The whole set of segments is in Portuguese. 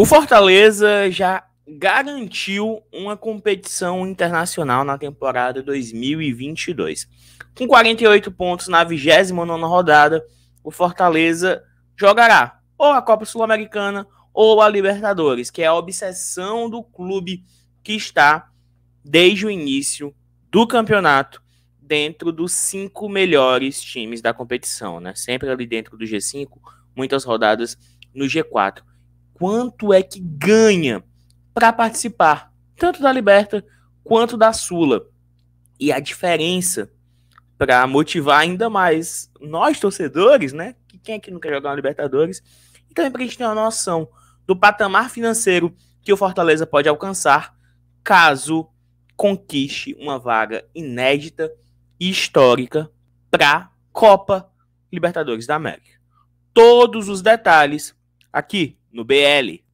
O Fortaleza já garantiu uma competição internacional na temporada 2022. Com 48 pontos na 29 rodada, o Fortaleza jogará ou a Copa Sul-Americana ou a Libertadores, que é a obsessão do clube que está desde o início do campeonato dentro dos cinco melhores times da competição, né? Sempre ali dentro do G5, muitas rodadas no G4 quanto é que ganha para participar tanto da Liberta quanto da Sula. E a diferença para motivar ainda mais nós torcedores, né? Que quem é que não quer jogar na Libertadores? E também para a gente ter uma noção do patamar financeiro que o Fortaleza pode alcançar caso conquiste uma vaga inédita e histórica para Copa Libertadores da América. Todos os detalhes aqui no BL.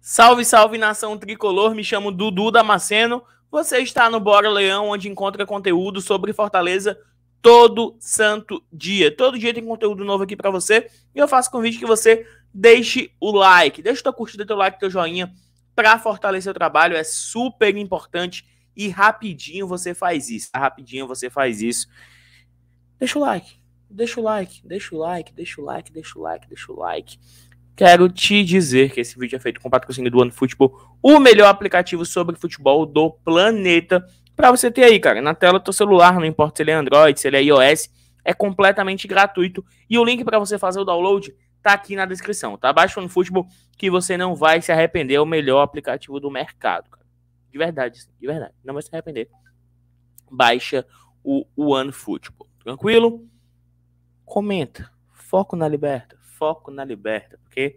Salve, salve nação tricolor, me chamo Dudu Damasceno. Você está no Bora Leão, onde encontra conteúdo sobre Fortaleza todo santo dia. Todo dia tem conteúdo novo aqui para você. E eu faço convite que você deixe o like, deixe tua curtida, teu like, teu joinha para fortalecer o trabalho. É super importante e rapidinho você faz isso. Rapidinho você faz isso. Deixa o like. Deixa o like, deixa o like, deixa o like, deixa o like, deixa o like. Quero te dizer que esse vídeo é feito com o patrocínio do OneFootball, o melhor aplicativo sobre futebol do planeta para você ter aí, cara, na tela do seu celular, não importa se ele é Android, se ele é iOS, é completamente gratuito. E o link para você fazer o download tá aqui na descrição, tá? Baixa no futebol que você não vai se arrepender, é o melhor aplicativo do mercado, cara. De verdade, de verdade, não vai se arrepender. Baixa o futebol tranquilo? Comenta, foco na liberta, foco na liberta, porque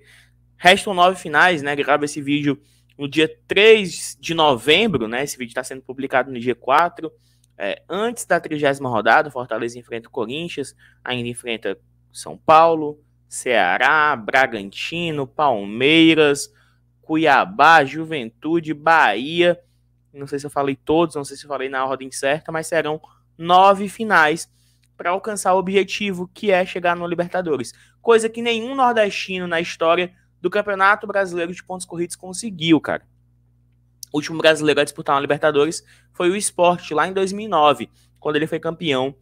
restam nove finais, né? Grava esse vídeo no dia 3 de novembro, né? Esse vídeo está sendo publicado no dia 4. É, antes da trigésima rodada, Fortaleza enfrenta o Corinthians, ainda enfrenta São Paulo, Ceará, Bragantino, Palmeiras, Cuiabá, Juventude, Bahia. Não sei se eu falei todos, não sei se eu falei na ordem certa, mas serão nove finais para alcançar o objetivo que é chegar no Libertadores. Coisa que nenhum nordestino na história do Campeonato Brasileiro de Pontos Corridos conseguiu, cara. O último brasileiro a disputar uma Libertadores foi o Sport, lá em 2009, quando ele foi campeão.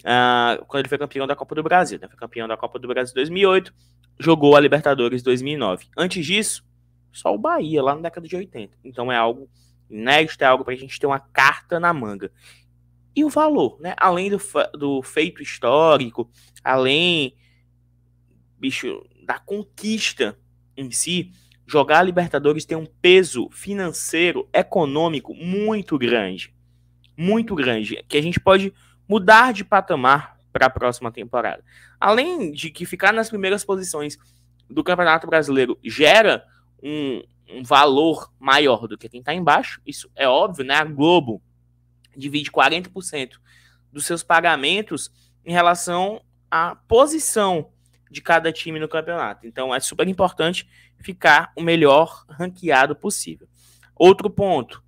Uh, quando ele foi campeão da Copa do Brasil, né? Foi campeão da Copa do Brasil 2008, jogou a Libertadores 2009. Antes disso, só o Bahia, lá na década de 80. Então é algo inédito, é algo para a gente ter uma carta na manga. E o valor, né? Além do, do feito histórico, além, bicho, da conquista em si, jogar a Libertadores tem um peso financeiro, econômico muito grande. Muito grande. Que a gente pode mudar de patamar para a próxima temporada. Além de que ficar nas primeiras posições do Campeonato Brasileiro gera um, um valor maior do que quem está embaixo, isso é óbvio, né? A Globo divide 40% dos seus pagamentos em relação à posição de cada time no campeonato. Então é super importante ficar o melhor ranqueado possível. Outro ponto.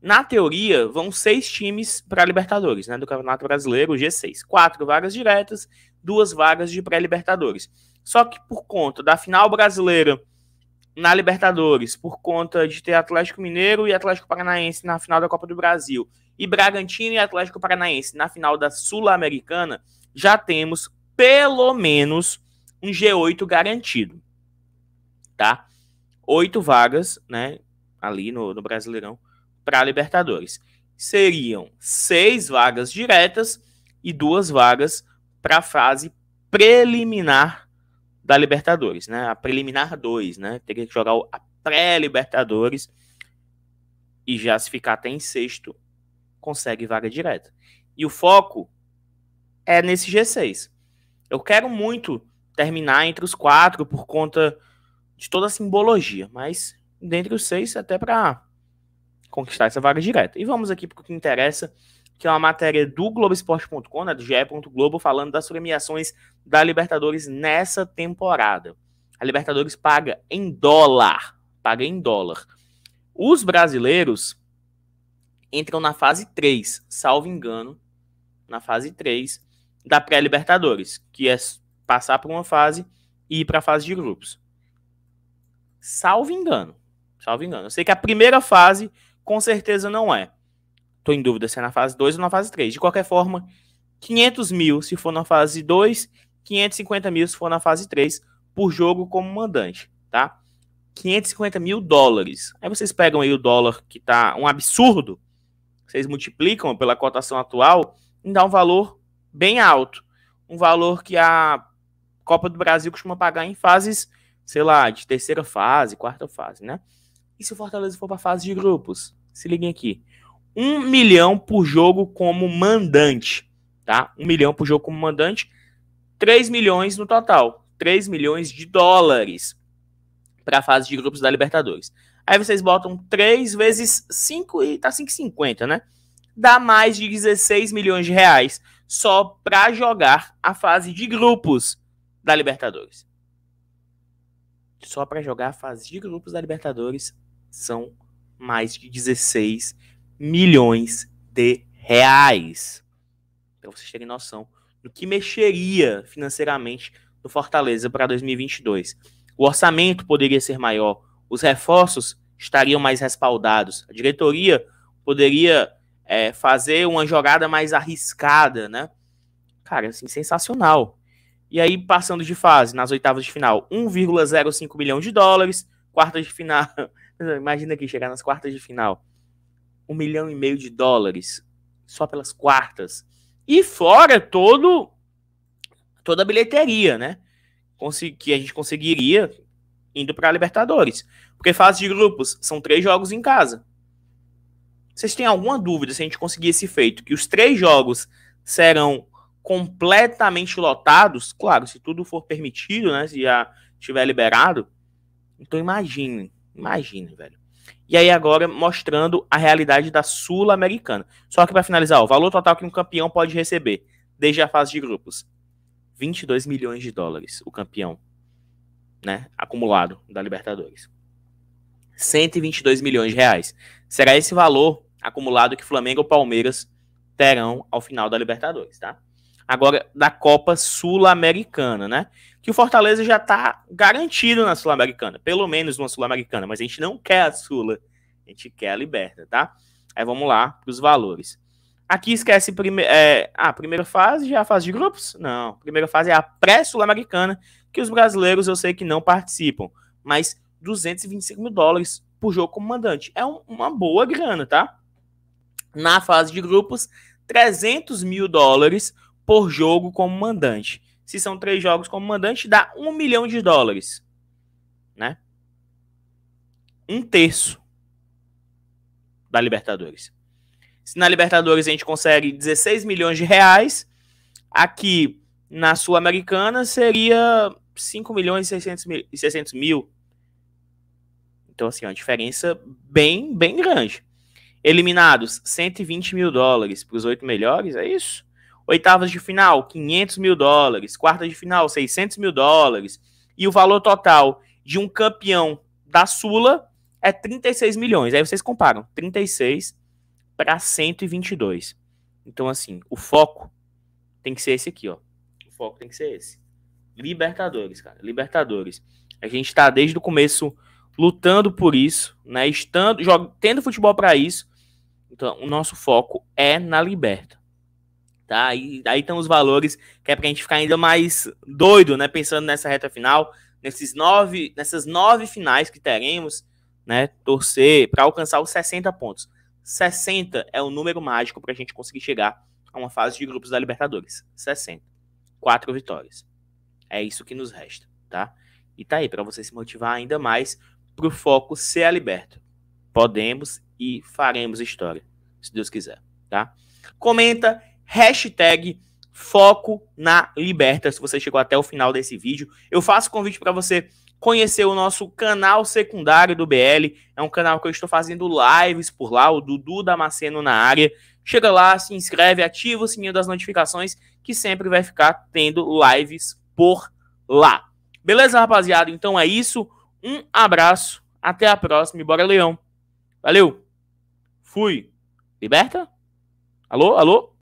Na teoria, vão seis times para Libertadores, né? Do Campeonato Brasileiro, o G6. Quatro vagas diretas, duas vagas de pré-Libertadores. Só que por conta da final brasileira na Libertadores, por conta de ter Atlético Mineiro e Atlético Paranaense na final da Copa do Brasil, e Bragantino e Atlético Paranaense na final da Sul-Americana, já temos pelo menos um G8 garantido, tá? Oito vagas, né, ali no, no Brasileirão para Libertadores. Seriam seis vagas diretas e duas vagas para a fase preliminar da Libertadores, né? A preliminar 2, né? Teria que jogar a pré-Libertadores e já se ficar até em sexto, consegue vaga direta. E o foco é nesse G6. Eu quero muito terminar entre os quatro por conta de toda a simbologia, mas dentre os seis até para conquistar essa vaga direta. E vamos aqui para o que interessa, que é uma matéria do Globoesporte.com, né, do GE. Globo, falando das premiações da Libertadores nessa temporada. A Libertadores paga em dólar, paga em dólar. Os brasileiros entram na fase 3, salvo engano, na fase 3 da pré-Libertadores, que é passar por uma fase e ir para a fase de grupos. Salvo engano. Salvo engano. Eu sei que a primeira fase, com certeza, não é. Estou em dúvida se é na fase 2 ou na fase 3. De qualquer forma, 500 mil se for na fase 2, 550 mil se for na fase 3, por jogo como mandante, tá? 550 mil dólares. Aí vocês pegam aí o dólar que tá um absurdo, vocês multiplicam pela cotação atual e dá um valor bem alto. Um valor que há Copa do Brasil costuma pagar em fases, sei lá, de terceira fase, quarta fase, né? E se o Fortaleza for para fase de grupos? Se liguem aqui. Um milhão por jogo como mandante, tá? Um milhão por jogo como mandante, 3 milhões no total. 3 milhões de dólares para a fase de grupos da Libertadores. Aí vocês botam 3 vezes 5 e tá 5,50, né? Dá mais de 16 milhões de reais só para jogar a fase de grupos da Libertadores. Só para jogar a fase de grupos da Libertadores são mais de 16 milhões de reais. Para vocês terem noção do que mexeria financeiramente no Fortaleza para 2022. O orçamento poderia ser maior, os reforços estariam mais respaldados, a diretoria poderia é, fazer uma jogada mais arriscada, né? Cara, assim, sensacional. E aí, passando de fase, nas oitavas de final, 1,05 milhão de dólares. Quartas de final. Imagina aqui, chegar nas quartas de final. Um milhão e meio de dólares. Só pelas quartas. E fora todo toda a bilheteria, né? Que a gente conseguiria indo para a Libertadores. Porque fase de grupos são três jogos em casa. Vocês têm alguma dúvida se a gente conseguir esse feito? Que os três jogos serão completamente lotados, claro, se tudo for permitido, né, se já tiver liberado. Então imagine, imagine, velho. E aí agora mostrando a realidade da Sul-Americana. Só que para finalizar, ó, o valor total que um campeão pode receber desde a fase de grupos. 22 milhões de dólares o campeão, né, acumulado da Libertadores. 122 milhões de reais. Será esse valor acumulado que Flamengo ou Palmeiras terão ao final da Libertadores, tá? agora da Copa Sul-Americana, né? Que o Fortaleza já está garantido na Sul-Americana, pelo menos uma Sul-Americana, mas a gente não quer a Sula, a gente quer a Liberta, tá? Aí vamos lá para os valores. Aqui esquece prime é, a ah, primeira fase, já é a fase de grupos? Não, a primeira fase é a pré-sul-americana, que os brasileiros eu sei que não participam, mas 225 mil dólares por jogo como mandante. É um, uma boa grana, tá? Na fase de grupos, 300 mil dólares por jogo como mandante. Se são três jogos como mandante, dá um milhão de dólares. Né? Um terço da Libertadores. Se na Libertadores a gente consegue 16 milhões de reais, aqui na Sul-Americana seria 5 milhões e 600 mil, Então, assim, é uma diferença bem, bem grande. Eliminados, 120 mil dólares para os oito melhores, é isso? Oitavas de final, 500 mil dólares. Quartas de final, 600 mil dólares. E o valor total de um campeão da Sula é 36 milhões. Aí vocês comparam, 36 para 122. Então, assim, o foco tem que ser esse aqui, ó. O foco tem que ser esse. Libertadores, cara. Libertadores. A gente está desde o começo lutando por isso, né? Estando, jogando, tendo futebol para isso. Então, o nosso foco é na Liberta. Tá? E aí estão os valores que é para a gente ficar ainda mais doido, né? Pensando nessa reta final, nesses nove, nessas nove finais que teremos, né? Torcer para alcançar os 60 pontos. 60 é o número mágico para a gente conseguir chegar a uma fase de grupos da Libertadores. 60. Quatro vitórias. É isso que nos resta, tá? E tá aí, para você se motivar ainda mais para o foco ser a liberta. Podemos e faremos história, se Deus quiser, tá? Comenta, hashtag Foco na Liberta, se você chegou até o final desse vídeo. Eu faço convite para você conhecer o nosso canal secundário do BL. É um canal que eu estou fazendo lives por lá, o Dudu Damasceno na área. Chega lá, se inscreve, ativa o sininho das notificações, que sempre vai ficar tendo lives por lá. Beleza, rapaziada? Então é isso. Um abraço, até a próxima e bora, Leão. Valeu! Fui! Liberta? Alô, alô?